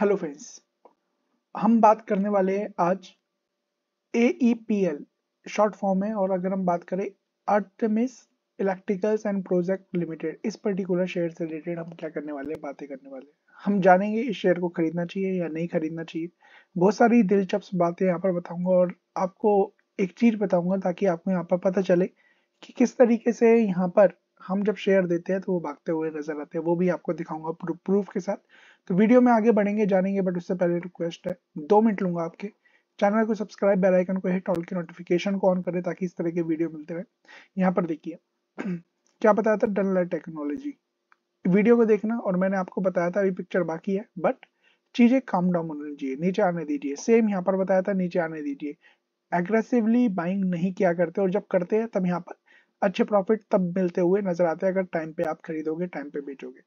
hello friends हम बात करने वाले हैं आज A E P L short form है और अगर हम बात करें अर्थमिस इलेक्ट्रिकल्स एंड प्रोजेक्ट लिमिटेड इस पर्टिकुलर शेयर से रिलेटेड हम क्या करने वाले हैं बातें करने वाले हैं हम जानेंगे इस शेयर को खरीदना चाहिए या नहीं खरीदना चाहिए बहुत सारी दिलचस्प बातें यहाँ पर बताऊंगा और आपको एक चीज बताऊंगा ताकि आपको यहाँ पर पता चले कि किस तरीके से यहाँ पर हम जब शेयर देते हैं तो वो भागते हुए नजर आते हैं वो भी आपको दिखाऊंगा प्रूफ के साथ तो वीडियो में आगे बढ़ेंगे जानेंगे बट उससे पहले रिक्वेस्ट है दो मिनट लूंगा आपके चैनल को सब्सक्राइब बेल आइकन को हिट ऑल के नोटिफिकेशन को ऑन करें ताकि इस तरह के वीडियो मिलते रहे यहाँ पर देखिए क्या बताया था डन लाइट टेक्नोलॉजी वीडियो को देखना और मैंने आपको बताया था अभी पिक्चर बाकी है बट चीजें काम डाउन होने दीजिए नीचे आने दीजिए सेम यहाँ पर बताया था नीचे आने दीजिए एग्रेसिवली बाइंग नहीं किया करते और जब करते हैं तब यहाँ पर अच्छे प्रॉफिट तब मिलते हुए नजर आते हैं अगर टाइम पे आप खरीदोगे टाइम पे बेचोगे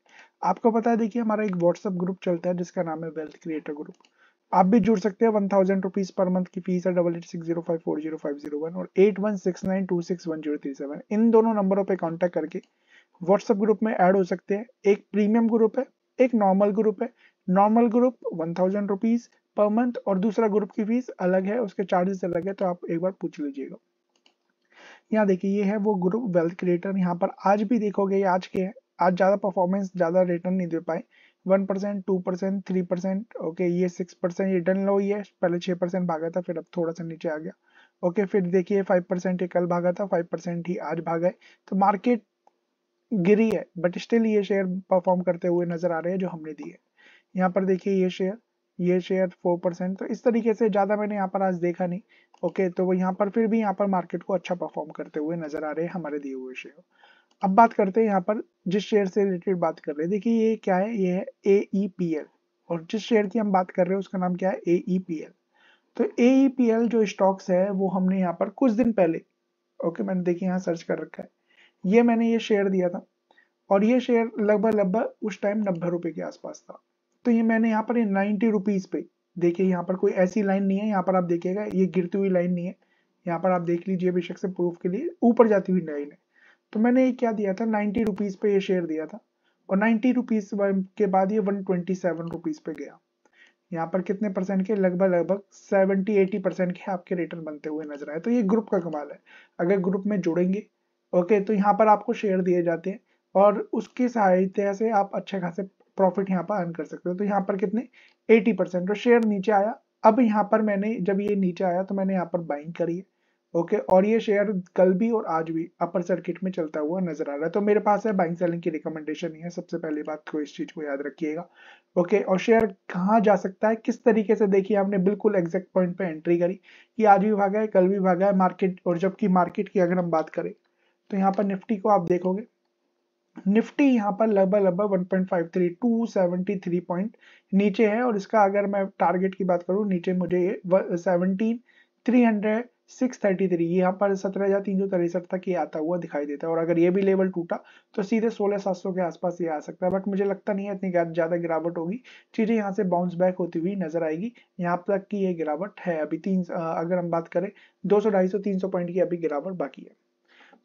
आपको पता है देखिए हमारा एक व्हाट्सएप ग्रुप चलता है जिसका नाम है वेल्थ क्रिएटर ग्रुप आप भी जुड़ सकते हैं वन थाउजेंड रुपीज पर मंथ की फीस है double eight six zero five four zero five zero one और eight one six nine two six one zero three seven इन दोनों नंबरों पे कांटेक्ट करके व्हाट्सएप ग्रुप में ऐड हो सकते हैं एक प्रीमियम ग्रुप है एक नॉर्मल ग्रुप है normal group one thousand rupees पर मंथ और दूसरा ग्रुप की फीस अलग है उसके चार्जेस अलग है तो आप एक बार पूछ लीजिएगा यहाँ देखिए ये है वो ग्रुप वेल्थ क्रिएटर यहाँ पर आज भी देखोगे आज के आज ज़्यादा परफॉर्मेंस ज़्यादा रिटर्न नहीं दे पाए one percent two percent three percent okay ये सिक्स परसेंट रिटर्न लो ये पहले छह परसेंट भागा था फिर अब थोड़ा सा नीचे आ गया ओके फिर देखिए फाइव परसेंट ये कल भागा था फाइव परसेंट ही आज भागा है तो मार्केट गिरी है बट स्टिल ये शेयर परफॉर्म करते हुए नजर आ रहे हैं जो हमने दिए यहाँ पर देखिए ये शेयर ये शेयर फोर परसेंट तो इस तरीके से ज़्यादा मैंने यहाँ पर आज देखा नहीं ओके तो वो यहाँ पर फिर भी यहाँ पर मार्केट को अच्छा परफॉर्म करते हुए नजर आ रहे हैं हमारे दिए हुए शेयर अब बात करते हैं यहाँ पर जिस शेयर से रिलेटेड बात कर रहे हैं देखिए ये क्या है ये है ए ई पी एल और जिस शेयर की हम बात कर रहे हैं उसका नाम क्या है ए ई पी एल तो ए ई पी एल जो स्टॉक्स है वो हमने यहाँ पर कुछ दिन पहले ओके मैंने देखिए यहाँ सर्च कर रखा है ये मैंने ये शेयर दिया था और ये शेयर लगभग लगभग उस टाइम नब्बे रुपए के आसपास था तो ये मैंने यहाँ पर नाइनटी रुपीज पे देखिए यहाँ पर कोई ऐसी लाइन नहीं है यहाँ पर आप देखिएगा ये गिरती हुई लाइन नहीं है यहाँ पर आप देख लीजिए बेशक से प्रूफ के लिए ऊपर जाती हुई लाइन है तो मैंने ये क्या दिया था नाइन्टी रुपीज़ पे ये शेयर दिया था और नाइन्टी रुपीज़ के बाद ये वन ट्वेंटी सेवन रुपीज़ पे गया यहाँ पर कितने परसेंट के लगभग लगभग सेवेंटी एटी परसेंट के आपके रिटर्न बनते हुए नजर आए तो ये ग्रुप का कमाल है अगर ग्रुप में जुड़ेंगे ओके तो यहाँ पर आपको शेयर दिए जाते हैं और उसकी सहायता से आप अच्छे खासे प्रॉफिट यहाँ पर अर्न कर सकते हो तो यहाँ पर कितने 80 परसेंट तो शेयर नीचे आया अब यहाँ पर मैंने जब ये नीचे आया तो मैंने यहाँ पर बाइंग करी है ओके और ये शेयर कल भी और आज भी अपर सर्किट में चलता हुआ नजर आ रहा है तो मेरे पास है बाइंग सेलिंग की रिकमेंडेशन है सबसे पहली बात को तो इस चीज को याद रखिएगा ओके और शेयर कहाँ जा सकता है किस तरीके से देखिए आपने बिल्कुल एग्जैक्ट पॉइंट पे एंट्री करी कि आज भी भागा है कल भी भागा है मार्केट और जबकि मार्केट की अगर हम बात करें तो यहाँ पर निफ्टी को आप देखोगे निफ्टी यहाँ पर लगभग लगभग 1.53 273 पॉइंट नीचे है और इसका अगर मैं टारगेट की बात करूँ नीचे मुझे seventeen three hundred six thirty three यहाँ पर सत्रह हजार तीन सौ तिरसठ तक ये आता हुआ दिखाई देता है और अगर ये भी लेवल टूटा तो सीधे सोलह सात सौ के आसपास ये आ सकता है बट मुझे लगता नहीं है इतनी ज्यादा गिरावट होगी चीजें यहाँ से बाउंस बैक होती हुई नजर आएगी यहाँ तक की ये गिरावट है अभी तीन अगर हम बात करें दो सौ पॉइंट की अभी गिरावट बाकी है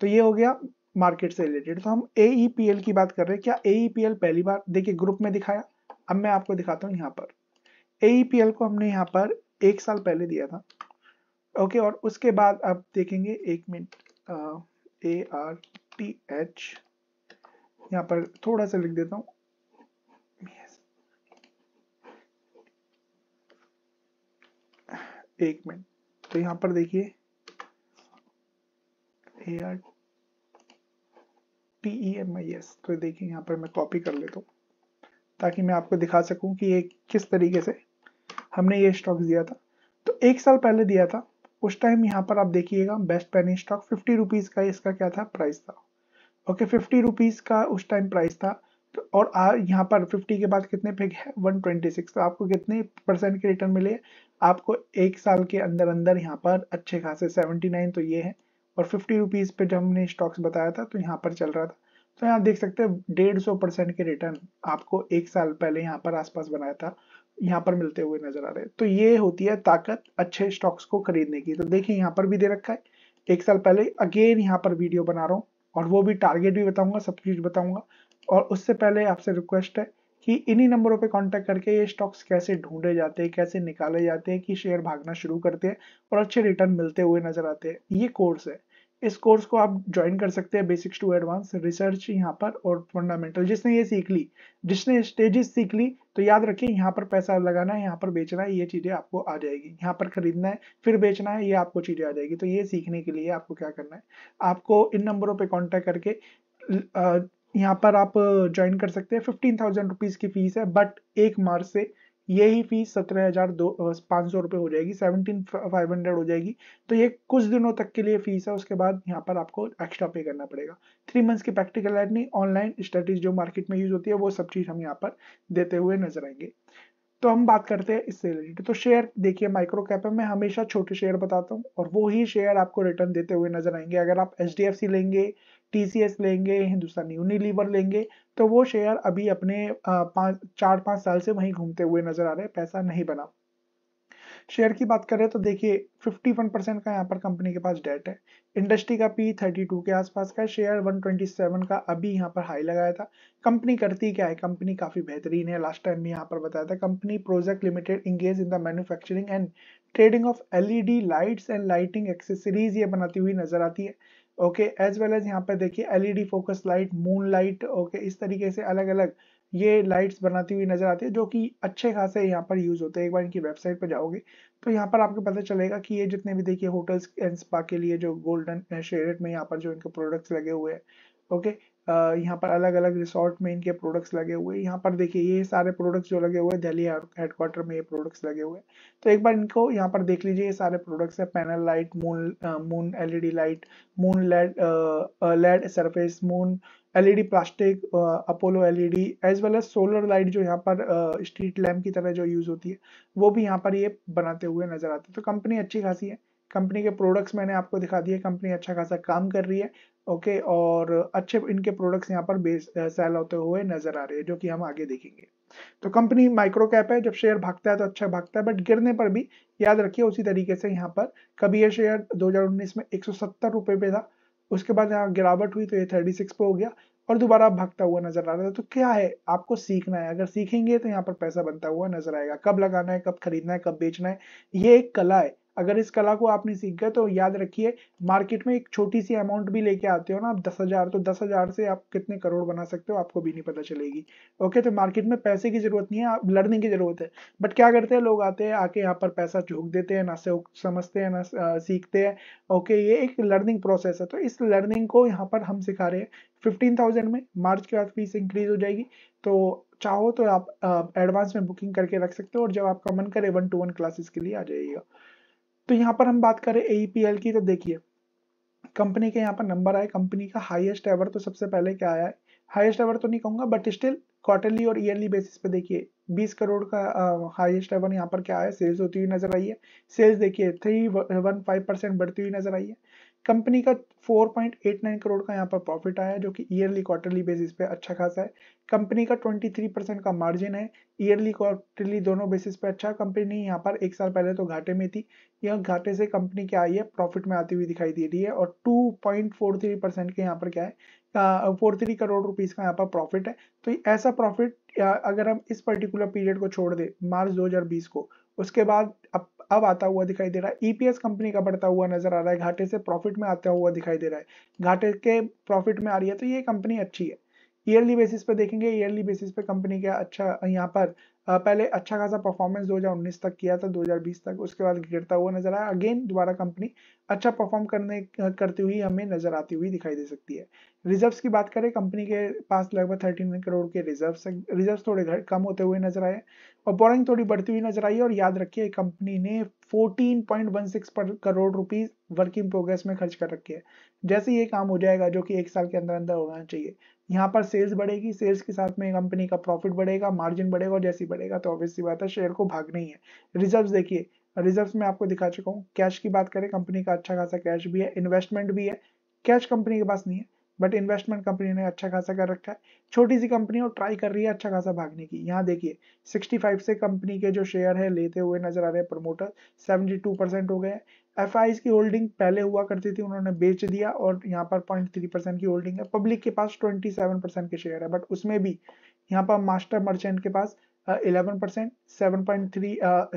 तो ये हो गया मार्केट से रिलेटेड तो हम एल e की बात कर रहे हैं क्या एल e पहली बार देखिए ग्रुप में दिखाया अब मैं आपको दिखाता हूँ यहाँ पर एल e को हमने यहाँ पर एक साल पहले दिया था ओके और उसके बाद आप देखेंगे एक minute A R T H यहाँ पर थोड़ा सा लिख देता हूँ एक मिनट तो यहाँ पर देखिए A R T E M I S तो देखिए यहाँ पर मैं कॉपी कर लेता हूँ ताकि मैं आपको दिखा सकूँ कि ये किस तरीके से हमने ये स्टॉक दिया था तो एक साल पहले दिया था उस टाइम यहाँ पर आप देखिएगा best penny stock fifty rupees का इसका क्या था प्राइस था ओके फिफ्टी रुपीज़ का उस टाइम प्राइस था तो और यहाँ पर फिफ्टी के बाद कितने पे है वन ट्वेंटी सिक्स तो आपको कितने परसेंट के रिटर्न मिले आपको एक साल के अंदर अंदर यहाँ पर अच्छे खासे सेवेंटी नाइन तो ये है और फिफ्टी रुपीज़ पे जब हमने स्टॉक्स बताया था तो यहाँ पर चल रहा था तो यहाँ देख सकते हैं डेढ़ सौ परसेंट के रिटर्न आपको एक साल पहले यहाँ पर आसपास बनाया था यहाँ पर मिलते हुए नजर आ रहे हैं तो ये होती है ताकत अच्छे स्टॉक्स को खरीदने की तो देखिए यहाँ पर भी दे रखा है एक साल पहले अगेन यहाँ पर वीडियो बना रहा हूँ और वो भी टारगेट भी बताऊंगा सब चीज बताऊंगा और उससे पहले आपसे रिक्वेस्ट है कि इन्हीं नंबरों पे कांटेक्ट करके ये स्टॉक्स कैसे ढूंढे जाते हैं कैसे निकाले जाते हैं कि शेयर भागना शुरू करते हैं और अच्छे रिटर्न मिलते हुए नजर आते हैं ये कोर्स है इस कोर्स को आप ज्वाइन कर सकते हैं बेसिक्स टू एडवांस रिसर्च यहाँ पर और फंडामेंटल जिसने ये सीख ली जिसने स्टेजेस सीख ली तो याद रखिए यहाँ पर पैसा लगाना है यहाँ पर बेचना है ये चीज़ें आपको आ जाएगी यहाँ पर खरीदना है फिर बेचना है ये आपको चीज़ें आ जाएगी तो ये सीखने के लिए आपको क्या करना है आपको इन नंबरों पर कॉन्टेक्ट करके यहाँ पर आप ज्वाइन कर सकते हैं फिफ्टीन थाउजेंड रुपीज़ की फ़ीस है बट एक मार्च से यही फीस सत्रह हज़ार दो पांच सौ रुपए हो जाएगी सेवनटीन फाइव हंड्रेड हो जाएगी तो ये कुछ दिनों तक के लिए फ़ीस है उसके बाद यहाँ पर आपको एक्स्ट्रा पे करना पड़ेगा थ्री मंथ्स की प्रैक्टिकल लर्निंग ऑनलाइन स्टडीज जो मार्केट में यूज़ होती है वो सब चीज़ हम यहाँ पर देते हुए नजर आएंगे तो हम बात करते हैं इससे रिलेटेड तो शेयर देखिए माइक्रो कैप में हमेशा छोटे शेयर बताता हूँ और वो ही शेयर आपको रिटर्न देते हुए नजर आएंगे अगर आप एच लेंगे टीसीएस लेंगे हिंदुस्तान यूनिलीवर लेंगे तो वो शेयर अभी अपने चार पांच साल से वहीं घूमते हुए नजर आ रहे हैं पैसा नहीं बना शेयर की बात करें तो देखिए 51 परसेंट का यहाँ पर कंपनी के पास डेट है इंडस्ट्री का पी 32 के आसपास का शेयर 127 का अभी यहाँ पर हाई लगाया था कंपनी करती क्या है कंपनी काफ़ी बेहतरीन है लास्ट टाइम भी यहाँ पर बताया था company project limited engaged in the manufacturing and trading of LED lights and lighting accessories ये बनाती हुई नजर आती है ओके एज वेल एज यहाँ पे देखिए LED focus light moon light okay इस तरीके से अलग अलग ये लाइट्स बनाती हुई नजर आती है जो कि अच्छे खासे यहाँ पर यूज होते हैं एक बार इनकी वेबसाइट पर जाओगे तो यहाँ पर आपको पता चलेगा कि ये जितने भी देखिए होटल्स एंड स्पा के लिए जो गोल्डन शेयर में यहाँ पर जो इनके प्रोडक्ट्स लगे हुए हैं ओके यहाँ पर अलग अलग रिसोर्ट में इनके प्रोडक्ट्स लगे हुए हैं यहाँ पर देखिए ये सारे प्रोडक्ट्स जो लगे हुए दिल्ली हेडक्वार्टर में ये प्रोडक्ट्स लगे हुए हैं तो एक बार इनको यहाँ पर देख लीजिए ये सारे प्रोडक्ट्स है panel light moon moon LED light moon LED LED surface moon LED plastic Apollo LED as well as solar light जो यहाँ पर स्ट्रीट लैम्प की तरह जो यूज होती है वो भी यहाँ पर ये बनाते हुए नजर आते हैं तो कंपनी अच्छी खासी है कंपनी के प्रोडक्ट्स मैंने आपको दिखा दिए कंपनी अच्छा खासा काम कर रही है ओके और अच्छे इनके प्रोडक्ट्स यहाँ पर बेस सेल होते हुए नजर आ रहे हैं जो कि हम आगे देखेंगे तो कंपनी माइक्रो कैप है जब शेयर भागता है तो अच्छा भागता है बट गिरने पर भी याद रखिए उसी तरीके से यहाँ पर कभी ये शेयर 2019 में एक सौ पे था उसके बाद यहाँ गिरावट हुई तो ये 36 पे हो गया और दोबारा भागता हुआ नजर आ रहा था तो क्या है आपको सीखना है अगर सीखेंगे तो यहाँ पर पैसा बनता हुआ नजर आएगा कब लगाना है कब खरीदना है कब बेचना है ये एक कला है अगर इस कला को आपने सीख गए तो याद रखिए मार्केट में एक छोटी सी अमाउंट भी लेके आते हो ना आप दस हजार तो दस हजार से आप कितने करोड़ बना सकते हो आपको भी नहीं पता चलेगी ओके तो मार्केट में पैसे की जरूरत नहीं है आप लर्निंग की जरूरत है बट क्या करते हैं लोग आते हैं आके यहाँ पर पैसा झोंक देते हैं ना समझते हैं ना सीखते हैं ओके ये एक लर्निंग प्रोसेस है तो इस लर्निंग को यहाँ पर हम सिखा रहे हैं फिफ्टीन थाउजेंड में मार्च के बाद फीस इंक्रीज हो जाएगी तो चाहो तो आप एडवांस में बुकिंग करके रख सकते हो और जब आपका मन करे वन टू वन क्लासेस के लिए आ जाइएगा तो यहाँ पर हम बात करें एईपीएल e की तो देखिए कंपनी के यहाँ पर नंबर आए कंपनी का हाईएस्ट एवर तो सबसे पहले क्या आया है हाईएस्ट एवर तो नहीं कहूंगा बट स्टिल क्वार्टरली और ईयरली बेसिस पे देखिए 20 करोड़ का हाईएस्ट एवर यहाँ पर क्या आया सेल्स होती हुई नजर आई है सेल्स देखिए थ्री वन फाइव परसेंट बढ़ती हुई नजर आई है कंपनी का 4.89 करोड़ का यहाँ पर प्रॉफिट आया जो कि ईयरली क्वार्टरली बेसिस पे अच्छा खासा है कंपनी का 23 परसेंट का मार्जिन है ईयरली क्वार्टरली दोनों बेसिस पे अच्छा कंपनी यहाँ पर एक साल पहले तो घाटे में थी यह घाटे से कंपनी क्या आई है प्रॉफिट में आती हुई दिखाई दे रही है और टू पॉइंट के यहाँ पर क्या है फोर थ्री करोड़ रुपीज़ का यहाँ पर प्रॉफिट है तो ऐसा प्रॉफिट अगर हम इस पर्टिकुलर पीरियड को छोड़ दे मार्च 2020 को उसके बाद अब अब आता हुआ दिखाई दे रहा है ईपीएस e कंपनी का बढ़ता हुआ नजर आ रहा है घाटे से प्रॉफिट में आता हुआ दिखाई दे रहा है घाटे के प्रॉफिट में आ रही है तो ये कंपनी अच्छी है ईयरली बेसिस पे देखेंगे ईयरली बेसिस पे कंपनी का अच्छा यहाँ पर पहले अच्छा खासा परफॉर्मेंस 2019 तक किया था 2020 तक उसके बाद गिरता हुआ नजर आया अगेन दोबारा कंपनी अच्छा परफॉर्म करने करती हुई हमें नजर आती हुई दिखाई दे सकती है रिजर्व्स की बात करें कंपनी के पास लगभग थर्टीन करोड़ के रिजर्व्स रिजर्व्स थोड़े कम होते हुए नजर आए और बोरिंग थोड़ी बढ़ती हुई नजर आई और याद रखिए कंपनी ने 14.16 करोड़ रुपीज वर्किंग प्रोग्रेस में खर्च कर रखी है जैसे ये काम हो जाएगा जो कि एक साल के अंदर अंदर होना चाहिए यहाँ पर सेल्स बढ़ेगी सेल्स के साथ में कंपनी का प्रॉफिट बढ़ेगा मार्जिन बढ़ेगा और जैसी बढ़ेगा तो ऑब्वियसली बात है शेयर को भाग नहीं है रिजर्व देखिए रिजर्व में आपको दिखा चुका हूँ कैश की बात करें कंपनी का अच्छा खासा कैश भी है इन्वेस्टमेंट भी है कैश कंपनी के पास नहीं है बट इन्वेस्टमेंट कंपनी ने अच्छा खासा कर रखा है छोटी सी कंपनी और ट्राई कर रही है अच्छा खासा भागने की यहाँ देखिए 65 से कंपनी के जो शेयर है लेते हुए नजर आ रहे हैं प्रमोटर 72 परसेंट हो गए एफ की होल्डिंग पहले हुआ करती थी उन्होंने बेच दिया और यहाँ पर पॉइंट थ्री परसेंट की होल्डिंग है पब्लिक के पास ट्वेंटी सेवन परसेंट के शेयर है बट उसमें भी यहाँ पर मास्टर मर्चेंट के पास eleven percent seven point three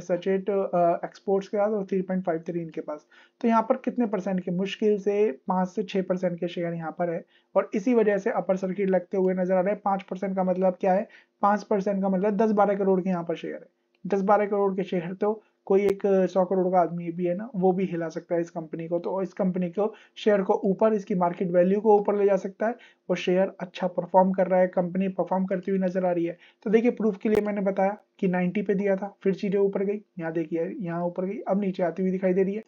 sachet exports के पास और थ्री पॉइंट फाइव थ्री इनके पास तो यहाँ पर कितने परसेंट के मुश्किल से पाँच से छः परसेंट के शेयर यहाँ पर है और इसी वजह से अपर सर्किट लगते हुए नजर आ रहे हैं पाँच परसेंट का मतलब क्या है पाँच परसेंट का मतलब दस बारह करोड़ के यहाँ पर शेयर है दस बारह करोड़ के शेयर तो कोई एक सौ करोड़ का आदमी भी है ना वो भी हिला सकता है इस कंपनी को तो इस कंपनी को शेयर को ऊपर इसकी मार्केट वैल्यू को ऊपर ले जा सकता है और शेयर अच्छा परफॉर्म कर रहा है कंपनी परफॉर्म करती हुई नजर आ रही है तो देखिए प्रूफ के लिए मैंने बताया कि 90 पे दिया था फिर चीजें ऊपर गई यहाँ देखिए यहाँ ऊपर गई अब नीचे आती हुई दिखाई दे रही है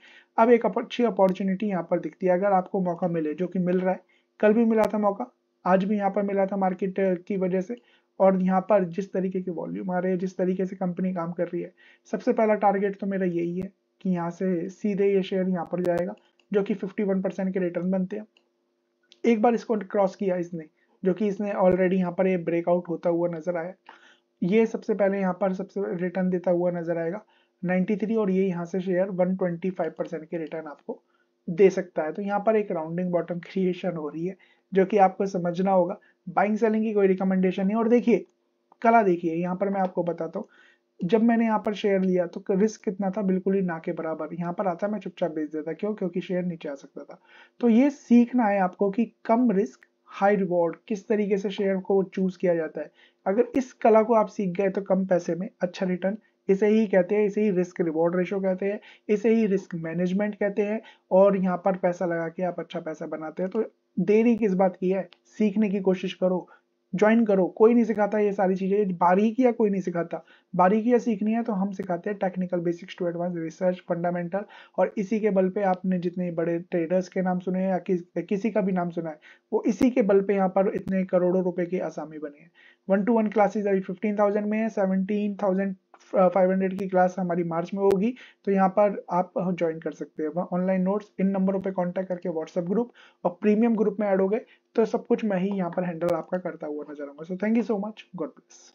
अब एक अच्छी अपॉर्चुनिटी यहाँ पर दिखती है अगर आपको मौका मिले जो की मिल रहा है कल भी मिला था मौका आज भी यहाँ पर मिला था मार्केट की वजह से और यहाँ पर जिस तरीके के वॉल्यूम आ रहे हैं जिस तरीके से कंपनी काम कर रही है सबसे पहला टारगेट तो मेरा यही है कि यहाँ से सीधे ये शेयर यहाँ पर जाएगा जो कि 51 के रिटर्न बनते हैं एक बार इसको क्रॉस किया इसने जो कि इसने ऑलरेडी यहाँ पर ये ब्रेकआउट होता हुआ नजर आया ये सबसे पहले यहाँ पर सबसे रिटर्न देता हुआ नजर आएगा 93 और ये यहाँ से शेयर 125 परसेंट के रिटर्न आपको दे सकता है तो यहाँ पर एक राउंडिंग बॉटम क्रिएशन हो रही है जो कि आपको समझना होगा बाइंग सेलिंग की कोई रिकमेंडेशन नहीं और देखिए कला देखिए यहाँ पर मैं आपको बताता हूँ जब मैंने यहाँ पर शेयर लिया तो रिस्क कितना था बिल्कुल ही ना के बराबर यहाँ पर आता मैं चुपचाप बेच देता क्यों क्योंकि शेयर नीचे आ सकता था तो ये सीखना है आपको कि कम रिस्क हाई रिवॉर्ड किस तरीके से शेयर को चूज किया जाता है अगर इस कला को आप सीख गए तो कम पैसे में अच्छा रिटर्न इसे ही कहते हैं इसे ही रिस्क रिवॉर्ड रेशो कहते हैं इसे ही रिस्क मैनेजमेंट कहते हैं और यहाँ पर पैसा लगा के आप अच्छा पैसा बनाते हैं तो देरी किस बात की है सीखने की कोशिश करो ज्वाइन करो कोई नहीं सिखाता ये सारी चीज़ें बारीकिया कोई नहीं सिखाता बारीकिया सीखनी है तो हम सिखाते हैं technical basics to advance research fundamental और इसी के बल पे आपने जितने बड़े ट्रेडर्स के नाम सुने हैं या कि, किसी का भी नाम सुना है वो इसी के बल पे यहाँ पर इतने करोड़ों रुपए के आसामी बने हैं वन टू वन क्लासेज अभी फिफ्टीन थाउजेंड में है सेवनटीन 500 uh, की क्लास हमारी मार्च में होगी तो यहाँ पर आप ज्वाइन कर सकते हैं ऑनलाइन नोट्स इन नंबरों पे कांटेक्ट करके व्हाट्सएप ग्रुप और प्रीमियम ग्रुप में ऐड हो गए तो सब कुछ मैं ही यहाँ पर हैंडल आपका करता हुआ नजर आऊंगा so thank you so much God bless